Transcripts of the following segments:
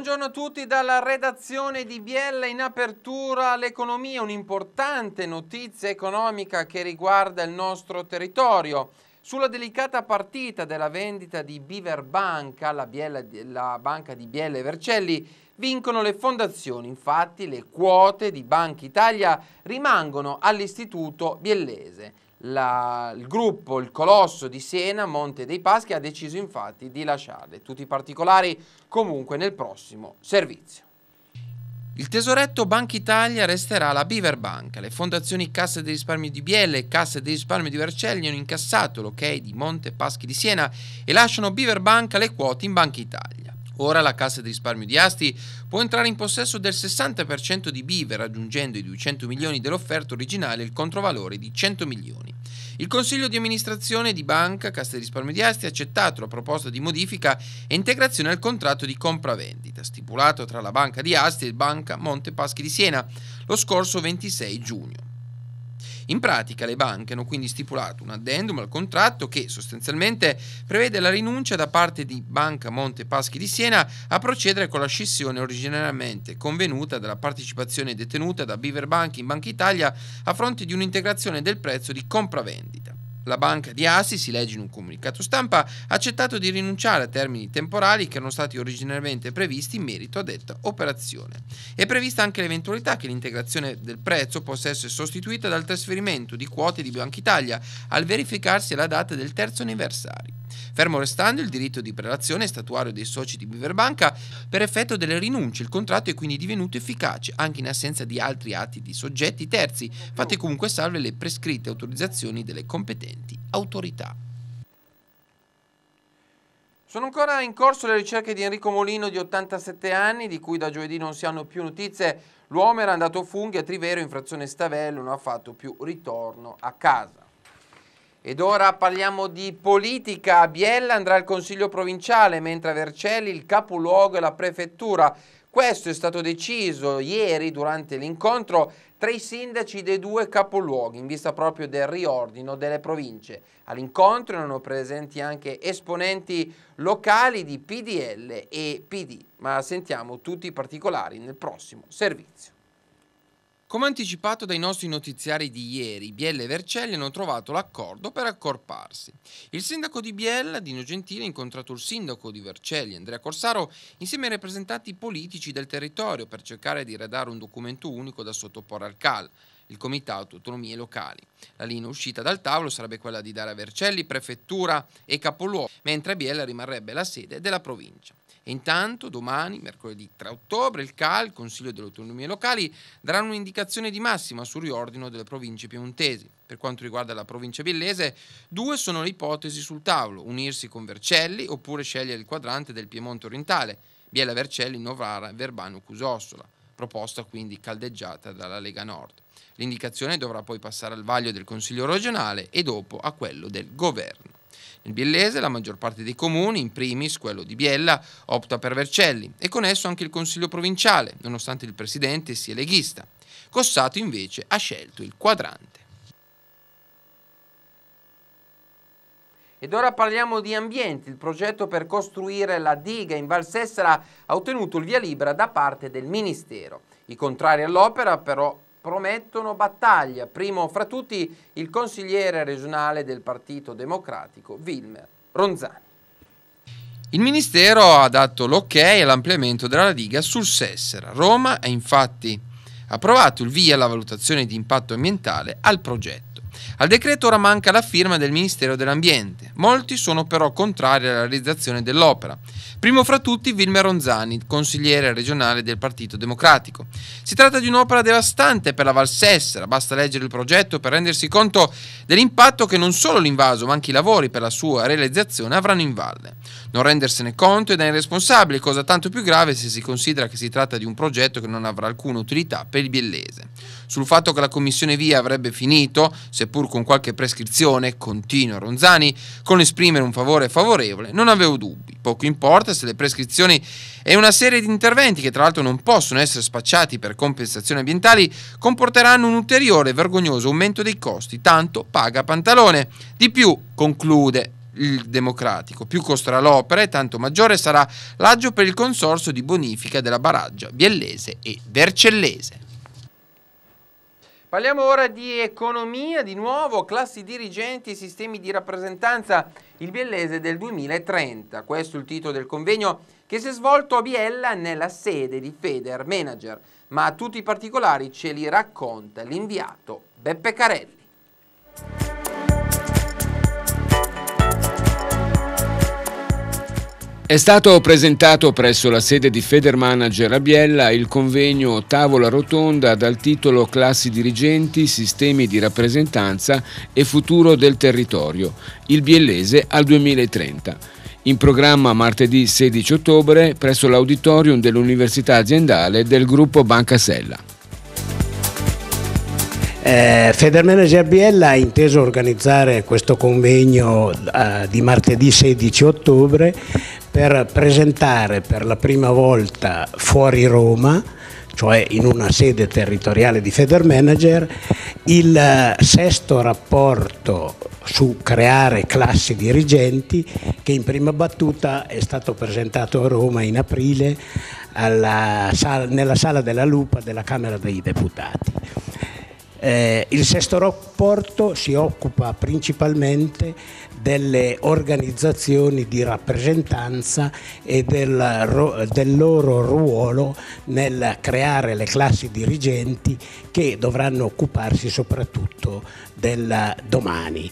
Buongiorno a tutti dalla redazione di Biella in apertura all'economia, un'importante notizia economica che riguarda il nostro territorio. Sulla delicata partita della vendita di Biver Banca, la, Biella, la banca di Biella e Vercelli, vincono le fondazioni. Infatti le quote di Banca Italia rimangono all'istituto biellese. La, il gruppo, il colosso di Siena, Monte dei Paschi, ha deciso infatti di lasciarle. Tutti i particolari comunque nel prossimo servizio. Il tesoretto Banca Italia resterà la Beaver Bank. Le fondazioni Cassa dei risparmi di Biella e Cassa dei risparmi di Vercelli hanno incassato l'ok di Monte Paschi di Siena e lasciano Beaver Bank le quote in Banca Italia. Ora la Cassa di risparmio di Asti può entrare in possesso del 60% di BIVE, raggiungendo i 200 milioni dell'offerta originale e il controvalore di 100 milioni. Il Consiglio di amministrazione di Banca Cassa di risparmio di Asti ha accettato la proposta di modifica e integrazione al contratto di compravendita stipulato tra la Banca di Asti e Banca Monte Paschi di Siena lo scorso 26 giugno. In pratica le banche hanno quindi stipulato un addendum al contratto che sostanzialmente prevede la rinuncia da parte di Banca Monte Paschi di Siena a procedere con la scissione originariamente convenuta della partecipazione detenuta da Beaver Bank in Banca Italia a fronte di un'integrazione del prezzo di compravendita. La banca di Assi, si legge in un comunicato stampa, ha accettato di rinunciare a termini temporali che erano stati originariamente previsti in merito a detta operazione. È prevista anche l'eventualità che l'integrazione del prezzo possa essere sostituita dal trasferimento di quote di Banca Italia al verificarsi la data del terzo anniversario. Fermo restando il diritto di prelazione statuario dei soci di Biverbanca, per effetto delle rinunce il contratto è quindi divenuto efficace anche in assenza di altri atti di soggetti terzi, fatte comunque salve le prescritte autorizzazioni delle competenze precedenti autorità. Sono ancora in corso le ricerche di Enrico Molino di 87 anni, di cui da giovedì non si hanno più notizie. L'uomo era andato funghi a Trivero in frazione Stavello, non ha fatto più ritorno a casa. Ed ora parliamo di politica. A Biella andrà il Consiglio provinciale, mentre a Vercelli il capoluogo e la prefettura. Questo è stato deciso ieri durante l'incontro tra i sindaci dei due capoluoghi in vista proprio del riordino delle province. All'incontro erano presenti anche esponenti locali di PDL e PD, ma sentiamo tutti i particolari nel prossimo servizio. Come anticipato dai nostri notiziari di ieri, Biella e Vercelli hanno trovato l'accordo per accorparsi. Il sindaco di Biella, Dino Gentile, ha incontrato il sindaco di Vercelli, Andrea Corsaro, insieme ai rappresentanti politici del territorio per cercare di redare un documento unico da sottoporre al CAL il Comitato Autonomie Locali. La linea uscita dal tavolo sarebbe quella di dare a Vercelli prefettura e capoluogo, mentre Biella rimarrebbe la sede della provincia. Intanto domani, mercoledì 3 ottobre, il CAL, il Consiglio delle Autonomie Locali, darà un'indicazione di massima sul riordino delle province piemontesi. Per quanto riguarda la provincia villese, due sono le ipotesi sul tavolo, unirsi con Vercelli oppure scegliere il quadrante del Piemonte orientale, Biella Vercelli, Novara, Verbano, Cusossola, proposta quindi caldeggiata dalla Lega Nord. L'indicazione dovrà poi passare al vaglio del Consiglio regionale e dopo a quello del governo. Nel Biellese la maggior parte dei comuni, in primis quello di Biella, opta per Vercelli e con esso anche il Consiglio provinciale, nonostante il presidente sia leghista. Cossato invece ha scelto il quadrante. Ed ora parliamo di ambiente. Il progetto per costruire la diga in Valsessera ha ottenuto il via libera da parte del Ministero. I contrari all'opera però promettono battaglia, primo fra tutti il consigliere regionale del Partito Democratico Wilmer Ronzani. Il Ministero ha dato l'ok all'ampliamento della diga sul Sessera. Roma ha infatti approvato il via alla valutazione di impatto ambientale al progetto. Al decreto ora manca la firma del Ministero dell'Ambiente. Molti sono però contrari alla realizzazione dell'opera. Primo fra tutti Vilma Ronzani, consigliere regionale del Partito Democratico. Si tratta di un'opera devastante per la Val Sessera, basta leggere il progetto per rendersi conto dell'impatto che non solo l'invaso, ma anche i lavori per la sua realizzazione avranno in valle. Non rendersene conto ed è irresponsabile, cosa tanto più grave se si considera che si tratta di un progetto che non avrà alcuna utilità per il biellese sul fatto che la commissione via avrebbe finito, seppur con qualche prescrizione, continua Ronzani, con esprimere un favore favorevole, non avevo dubbi. Poco importa se le prescrizioni e una serie di interventi che tra l'altro non possono essere spacciati per compensazioni ambientali comporteranno un ulteriore e vergognoso aumento dei costi, tanto paga pantalone. Di più, conclude, il democratico. Più costerà l'opera e tanto maggiore sarà l'aggio per il consorzio di bonifica della Baraggia biellese e vercellese. Parliamo ora di economia, di nuovo classi dirigenti e sistemi di rappresentanza, il biellese del 2030. Questo è il titolo del convegno che si è svolto a Biella nella sede di Feder Manager, ma tutti i particolari ce li racconta l'inviato Beppe Carelli. È stato presentato presso la sede di Federmanager a Biella il convegno Tavola Rotonda dal titolo Classi dirigenti, sistemi di rappresentanza e futuro del territorio, il biellese al 2030. In programma martedì 16 ottobre presso l'auditorium dell'Università aziendale del gruppo Banca Sella. Eh, Federmanager BL ha inteso organizzare questo convegno eh, di martedì 16 ottobre per presentare per la prima volta fuori Roma cioè in una sede territoriale di Federmanager, il eh, sesto rapporto su creare classi dirigenti che in prima battuta è stato presentato a Roma in aprile alla, nella sala della Lupa della Camera dei Deputati eh, il sesto rapporto si occupa principalmente delle organizzazioni di rappresentanza e del, del, loro ruolo nel creare le classi dirigenti che dovranno occuparsi soprattutto del domani.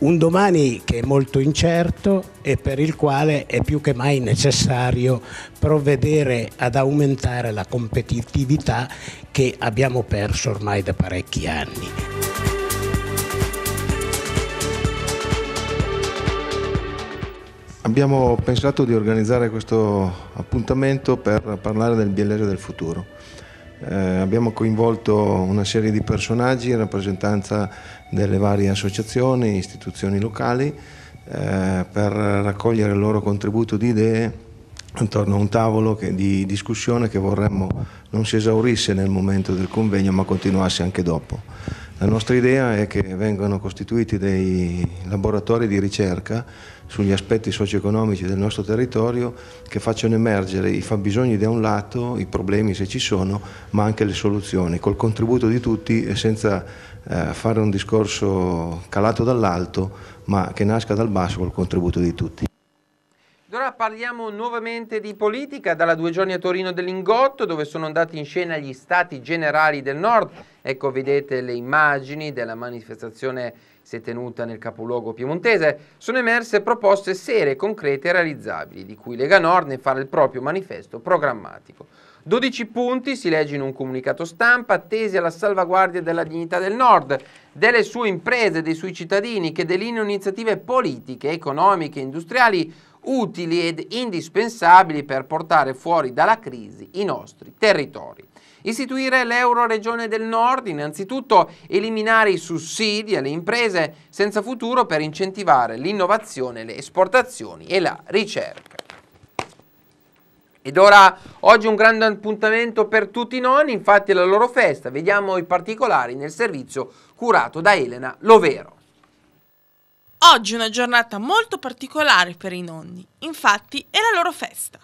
Un domani che è molto incerto e per il quale è più che mai necessario provvedere ad aumentare la competitività che abbiamo perso ormai da parecchi anni. Abbiamo pensato di organizzare questo appuntamento per parlare del Biellese del futuro. Eh, abbiamo coinvolto una serie di personaggi in rappresentanza delle varie associazioni, istituzioni locali, eh, per raccogliere il loro contributo di idee intorno a un tavolo che, di discussione che vorremmo non si esaurisse nel momento del convegno ma continuasse anche dopo. La nostra idea è che vengano costituiti dei laboratori di ricerca sugli aspetti socio-economici del nostro territorio che facciano emergere i fabbisogni da un lato, i problemi se ci sono, ma anche le soluzioni, col contributo di tutti e senza eh, fare un discorso calato dall'alto, ma che nasca dal basso col contributo di tutti. Ora parliamo nuovamente di politica, dalla due giorni a Torino dell'Ingotto dove sono andati in scena gli stati generali del nord. Ecco vedete le immagini della manifestazione si è tenuta nel capoluogo piemontese. Sono emerse proposte serie, concrete e realizzabili di cui Lega Nord ne farà il proprio manifesto programmatico. 12 punti, si legge in un comunicato stampa, tesi alla salvaguardia della dignità del Nord, delle sue imprese, dei suoi cittadini, che delineano iniziative politiche, economiche, industriali utili ed indispensabili per portare fuori dalla crisi i nostri territori. Istituire l'Euroregione del Nord, innanzitutto eliminare i sussidi alle imprese senza futuro per incentivare l'innovazione, le esportazioni e la ricerca. Ed ora, oggi un grande appuntamento per tutti i nonni, infatti la loro festa, vediamo i particolari nel servizio curato da Elena Lovero. Oggi è una giornata molto particolare per i nonni, infatti è la loro festa.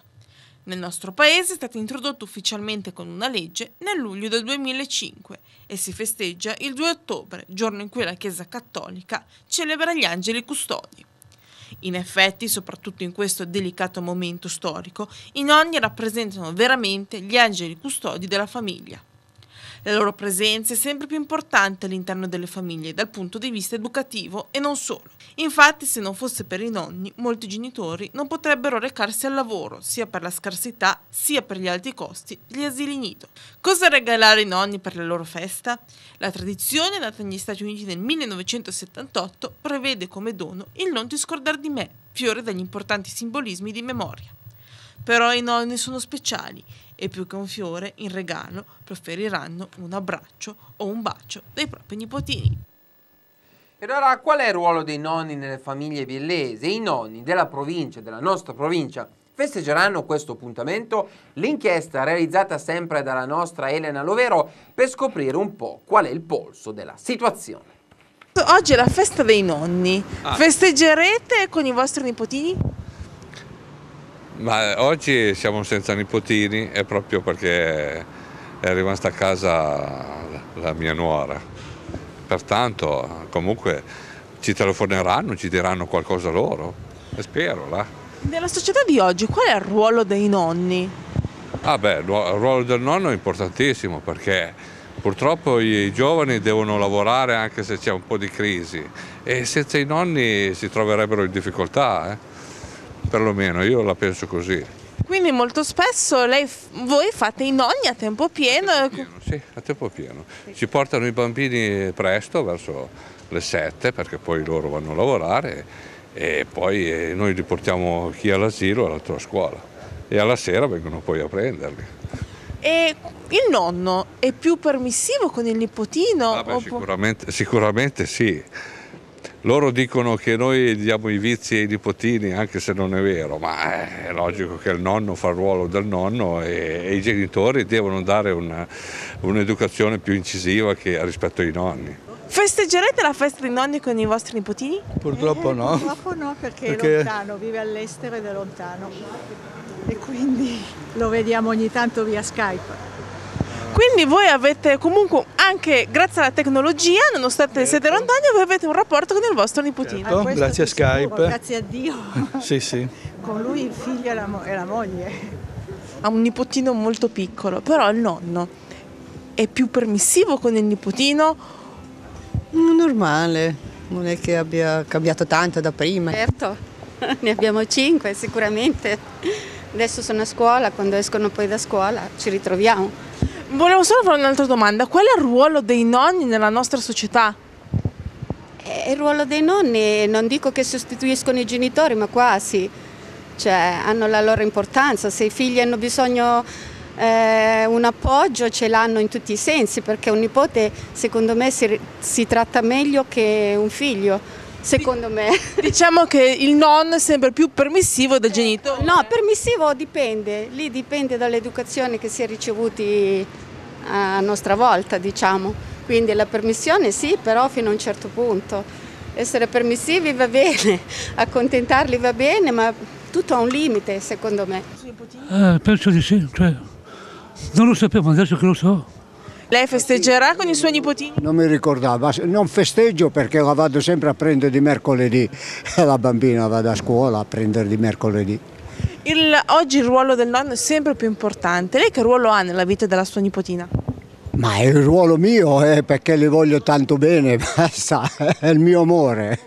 Nel nostro paese è stato introdotto ufficialmente con una legge nel luglio del 2005 e si festeggia il 2 ottobre, giorno in cui la Chiesa Cattolica celebra gli angeli custodi. In effetti, soprattutto in questo delicato momento storico, i nonni rappresentano veramente gli angeli custodi della famiglia. La loro presenza è sempre più importante all'interno delle famiglie dal punto di vista educativo e non solo. Infatti se non fosse per i nonni, molti genitori non potrebbero recarsi al lavoro, sia per la scarsità sia per gli alti costi degli asili nido. Cosa regalare i nonni per la loro festa? La tradizione, nata negli Stati Uniti nel 1978, prevede come dono il non ti scordare di me, fiore dagli importanti simbolismi di memoria però i nonni sono speciali e più che un fiore in regalo preferiranno un abbraccio o un bacio dei propri nipotini. E allora qual è il ruolo dei nonni nelle famiglie biellesi? I nonni della provincia, della nostra provincia, festeggeranno questo appuntamento? L'inchiesta realizzata sempre dalla nostra Elena Lovero per scoprire un po' qual è il polso della situazione. Oggi è la festa dei nonni. Ah. Festeggerete con i vostri nipotini? Ma eh, oggi siamo senza nipotini è proprio perché è rimasta a casa la mia nuora. Pertanto comunque ci telefoneranno, ci diranno qualcosa loro. E spero là. Nella società di oggi qual è il ruolo dei nonni? Ah beh, il ruolo del nonno è importantissimo perché purtroppo i giovani devono lavorare anche se c'è un po' di crisi e senza i nonni si troverebbero in difficoltà. Eh? perlomeno, io la penso così. Quindi molto spesso lei, voi fate i nonni a tempo pieno? A tempo pieno sì, a tempo pieno. Ci portano i bambini presto, verso le 7, perché poi loro vanno a lavorare e poi eh, noi li portiamo chi all'asilo e l'altro a scuola. E alla sera vengono poi a prenderli. E il nonno è più permissivo con il nipotino? Vabbè, sicuramente, sicuramente sì loro dicono che noi diamo i vizi ai nipotini, anche se non è vero, ma eh, è logico che il nonno fa il ruolo del nonno e, e i genitori devono dare una, un'educazione più incisiva che, rispetto ai nonni. Festeggerete la festa dei nonni con i vostri nipotini? Purtroppo eh, no. Purtroppo no, perché, perché, è lontano, vive all'estero ed è lontano. E quindi lo vediamo ogni tanto via Skype. Quindi voi avete comunque, anche grazie alla tecnologia, nonostante certo. siete lontani, voi avete un rapporto con il vostro nipotino. Certo, grazie a Skype. Sicuro, grazie a Dio. sì, sì. Con lui il figlio e la, e la moglie. Ha un nipotino molto piccolo, però il nonno è più permissivo con il nipotino? Mm, normale, non è che abbia cambiato tanto da prima. Certo, ne abbiamo cinque sicuramente. Adesso sono a scuola, quando escono poi da scuola ci ritroviamo. Volevo solo fare un'altra domanda. Qual è il ruolo dei nonni nella nostra società? Eh, il ruolo dei nonni, non dico che sostituiscono i genitori, ma quasi. Cioè, hanno la loro importanza. Se i figli hanno bisogno eh, un appoggio, ce l'hanno in tutti i sensi, perché un nipote, secondo me, si, si tratta meglio che un figlio secondo me. Diciamo che il non è sempre più permissivo del genitore. No, permissivo dipende, lì dipende dall'educazione che si è ricevuti eh, a nostra volta, diciamo. Quindi la permissione sì, però fino a un certo punto. Essere permissivi va bene, accontentarli va bene, ma tutto ha un limite, secondo me. Eh, penso di sì, cioè, non lo sappiamo, adesso che lo so. Lei festeggerà con i suoi nipotini? Non mi ricordavo, non festeggio perché la vado sempre a prendere di mercoledì e la bambina va da scuola a prendere di mercoledì. Il, oggi il ruolo del nonno è sempre più importante. Lei che ruolo ha nella vita della sua nipotina? Ma è il ruolo mio, eh, perché le voglio tanto bene, sa, è il mio amore.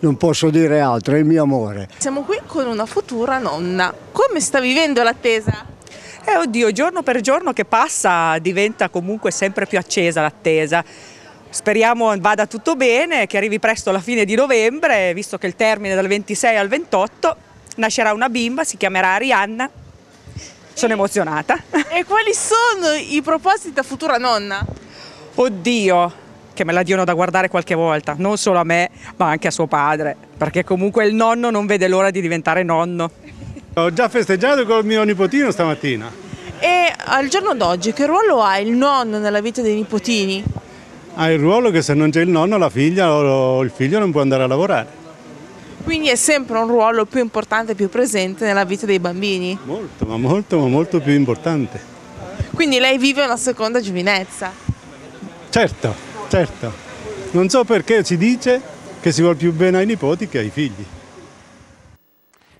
Non posso dire altro, è il mio amore. Siamo qui con una futura nonna. Come sta vivendo l'attesa? Eh, oddio, giorno per giorno che passa diventa comunque sempre più accesa l'attesa. Speriamo vada tutto bene, che arrivi presto la fine di novembre, visto che il termine è dal 26 al 28 nascerà una bimba, si chiamerà Arianna. Sono e, emozionata. E quali sono i propositi da futura nonna? Oddio, che me la diano da guardare qualche volta, non solo a me, ma anche a suo padre, perché comunque il nonno non vede l'ora di diventare nonno. Ho già festeggiato con il mio nipotino stamattina. E al giorno d'oggi che ruolo ha il nonno nella vita dei nipotini? Ha il ruolo che se non c'è il nonno la figlia o il figlio non può andare a lavorare. Quindi è sempre un ruolo più importante e più presente nella vita dei bambini? Molto, ma molto, ma molto più importante. Quindi lei vive una seconda giovinezza? Certo, certo. Non so perché si dice che si vuole più bene ai nipoti che ai figli.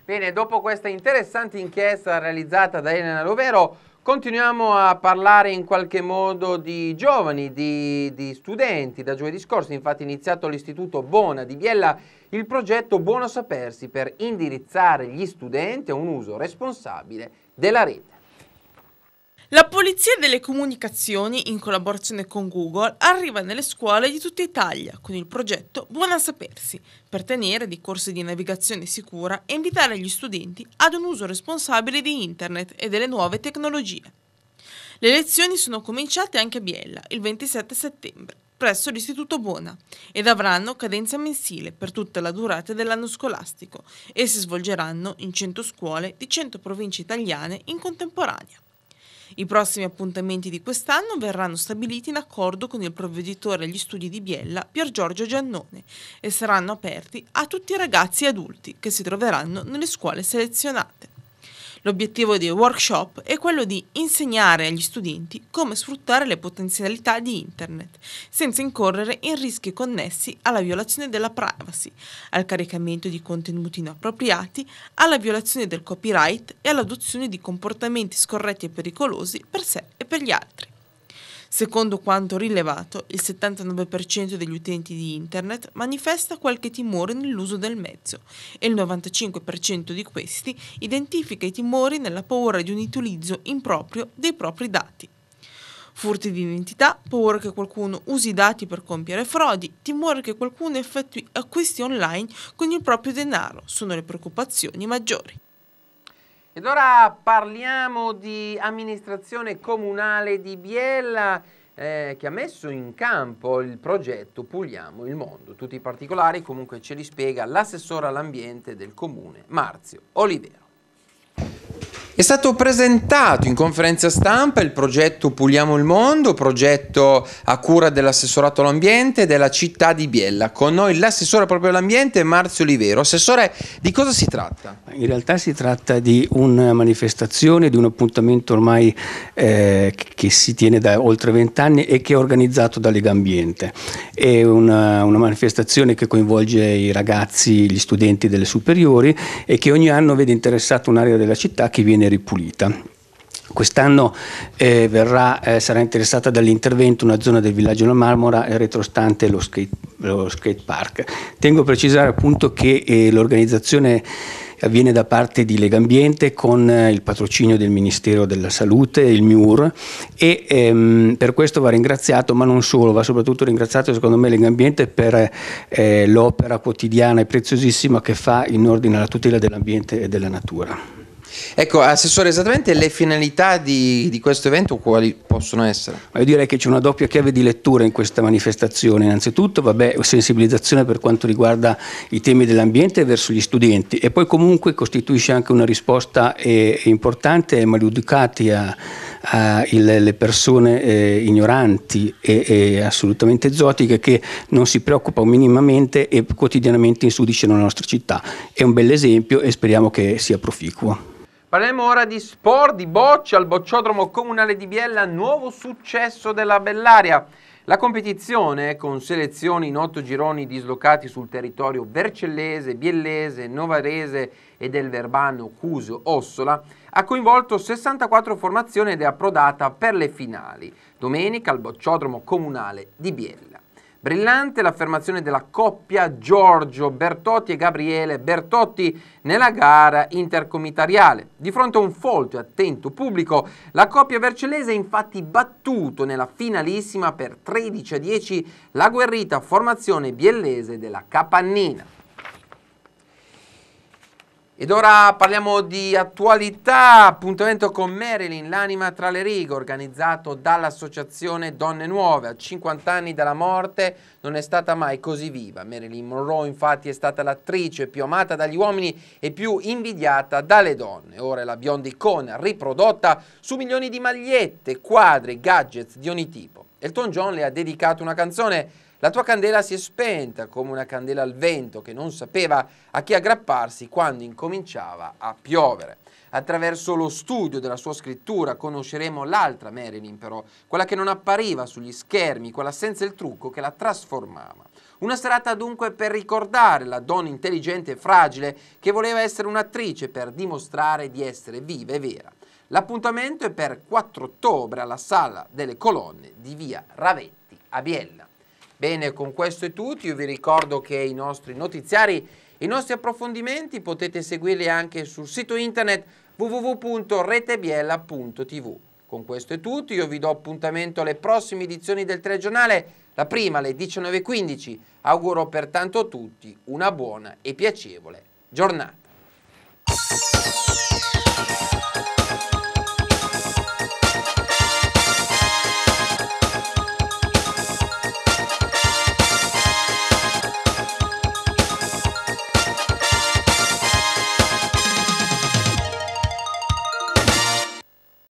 Bene, dopo questa interessante inchiesta realizzata da Elena Lovero, continuiamo a parlare in qualche modo di giovani, di, di studenti. Da giovedì scorso infatti è iniziato all'Istituto Bona di Biella il progetto Buono Sapersi per indirizzare gli studenti a un uso responsabile della rete. La Polizia delle Comunicazioni, in collaborazione con Google, arriva nelle scuole di tutta Italia con il progetto Buona Sapersi, per tenere dei corsi di navigazione sicura e invitare gli studenti ad un uso responsabile di Internet e delle nuove tecnologie. Le lezioni sono cominciate anche a Biella il 27 settembre presso l'Istituto Buona ed avranno cadenza mensile per tutta la durata dell'anno scolastico e si svolgeranno in 100 scuole di 100 province italiane in contemporanea. I prossimi appuntamenti di quest'anno verranno stabiliti in accordo con il provveditore agli studi di Biella, Pier Giorgio Giannone, e saranno aperti a tutti i ragazzi e adulti che si troveranno nelle scuole selezionate. L'obiettivo dei workshop è quello di insegnare agli studenti come sfruttare le potenzialità di Internet, senza incorrere in rischi connessi alla violazione della privacy, al caricamento di contenuti inappropriati, alla violazione del copyright e all'adozione di comportamenti scorretti e pericolosi per sé e per gli altri. Secondo quanto rilevato, il 79% degli utenti di Internet manifesta qualche timore nell'uso del mezzo e il 95% di questi identifica i timori nella paura di un utilizzo improprio dei propri dati furti di identità, paura che qualcuno usi i dati per compiere frodi, timore che qualcuno effettui acquisti online con il proprio denaro sono le preoccupazioni maggiori. Ed ora parliamo di amministrazione comunale di Biella eh, che ha messo in campo il progetto Puliamo il mondo. Tutti i particolari comunque ce li spiega l'assessore all'ambiente del comune Marzio Olivero. È stato presentato in conferenza stampa il progetto Puliamo il Mondo, progetto a cura dell'assessorato all'ambiente della città di Biella. Con noi l'assessore proprio all'ambiente Marzio Olivero. Assessore, di cosa si tratta? In realtà si tratta di una manifestazione, di un appuntamento ormai eh, che si tiene da oltre vent'anni e che è organizzato da Lega Ambiente. È una, una manifestazione che coinvolge i ragazzi, gli studenti delle superiori e che ogni anno vede interessata un'area del della città che viene ripulita. Quest'anno eh, eh, sarà interessata dall'intervento una zona del villaggio La Marmora eh, retrostante lo skate, lo skate park. Tengo a precisare appunto che eh, l'organizzazione avviene da parte di Legambiente con eh, il patrocinio del Ministero della Salute, il MIUR e ehm, per questo va ringraziato, ma non solo, va soprattutto ringraziato secondo me Legambiente per eh, l'opera quotidiana e preziosissima che fa in ordine alla tutela dell'ambiente e della natura. Ecco, Assessore, esattamente le finalità di, di questo evento quali possono essere? io direi che c'è una doppia chiave di lettura in questa manifestazione. Innanzitutto, vabbè, sensibilizzazione per quanto riguarda i temi dell'ambiente verso gli studenti e poi comunque costituisce anche una risposta eh, importante ai maleducati, alle persone eh, ignoranti e, e, assolutamente esotiche che non si preoccupano minimamente e quotidianamente insudiscono la nostra città. È un bell'esempio e speriamo che sia proficuo. Parliamo ora di sport, di bocce al bocciodromo comunale di Biella, nuovo successo della Bellaria. La competizione, con selezioni in otto gironi dislocati sul territorio vercellese, biellese, novarese e del Verbano, cuso Ossola, ha coinvolto 64 formazioni ed è approdata per le finali. Domenica al bocciodromo comunale di Biella. Brillante l'affermazione della coppia Giorgio Bertotti e Gabriele Bertotti nella gara intercomitariale. Di fronte a un folto e attento pubblico, la coppia vercellese ha infatti battuto nella finalissima per 13 a 10 la guerrita formazione biellese della Capannina. Ed ora parliamo di attualità, appuntamento con Marilyn, l'anima tra le righe, organizzato dall'associazione Donne Nuove. A 50 anni dalla morte non è stata mai così viva. Marilyn Monroe infatti è stata l'attrice più amata dagli uomini e più invidiata dalle donne. Ora è la bionda icona riprodotta su milioni di magliette, quadri, gadgets di ogni tipo. Elton John le ha dedicato una canzone, La tua candela si è spenta come una candela al vento che non sapeva a chi aggrapparsi quando incominciava a piovere. Attraverso lo studio della sua scrittura conosceremo l'altra Marilyn però, quella che non appariva sugli schermi, quella senza il trucco che la trasformava. Una serata dunque per ricordare la donna intelligente e fragile che voleva essere un'attrice per dimostrare di essere viva e vera. L'appuntamento è per 4 ottobre alla Sala delle Colonne di via Ravetti a Biella. Bene, con questo è tutto. Io vi ricordo che i nostri notiziari i nostri approfondimenti potete seguirli anche sul sito internet www.retebiella.tv. Con questo è tutto, io vi do appuntamento alle prossime edizioni del telegiornale, la prima alle 19.15. Auguro pertanto a tutti una buona e piacevole giornata.